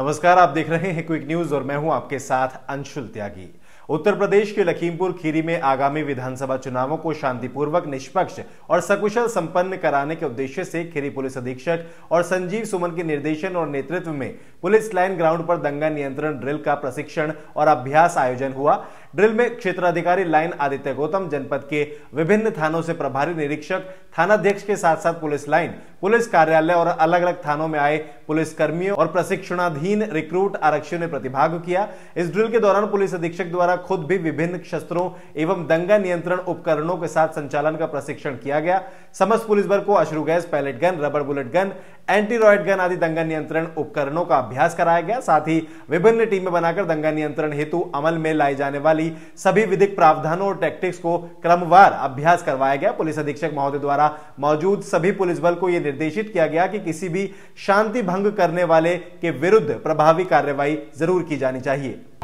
नमस्कार आप देख रहे हैं क्विक न्यूज और मैं हूं आपके साथ अंशुल त्यागी उत्तर प्रदेश के लखीमपुर खीरी में आगामी विधानसभा चुनावों को शांतिपूर्वक निष्पक्ष और सकुशल संपन्न कराने के उद्देश्य से खीरी पुलिस अधीक्षक और संजीव सुमन के निर्देशन और नेतृत्व में पुलिस लाइन ग्राउंड पर दंगा नियंत्रण ड्रिल का प्रशिक्षण और अभ्यास आयोजन हुआ ड्रिल में क्षेत्राधिकारी लाइन आदित्य गौतम जनपद के विभिन्न थानों से प्रभारी निरीक्षक थानाध्यक्ष के साथ साथ पुलिस लाइन पुलिस कार्यालय और अलग अलग थानों में आए पुलिस कर्मियों और प्रशिक्षणाधीन रिक्रूट आरक्षियों ने प्रतिभाग किया इस ड्रिल के दौरान पुलिस अधीक्षक द्वारा खुद भी विभिन्न शस्त्रों एवं दंगा नियंत्रण उपकरणों के साथ संचालन का प्रशिक्षण किया गया समस्त पुलिस बल को अश्रु gas pellet gun rubber bullet gun anti gun आदि दंगा नियंत्रण उपकरणों का अभ्यास कराया गया साथ ही विभिन्न टीमें बनाकर दंगा नियंत्रण हेतु अमल में लाई जाने वाली सभी विधिक प्रावधानों और टैक्टिक्स को क्रमवार अभ्यास करवाया गया पुलिस अधीक्षक महोदय द्वारा मौजूद सभी पुलिस बल को यह निर्देशित किया गया कि किसी भी शांति भंग करने वाले के विरुद्ध प्रभावी कार्रवाई जरूर की जानी चाहिए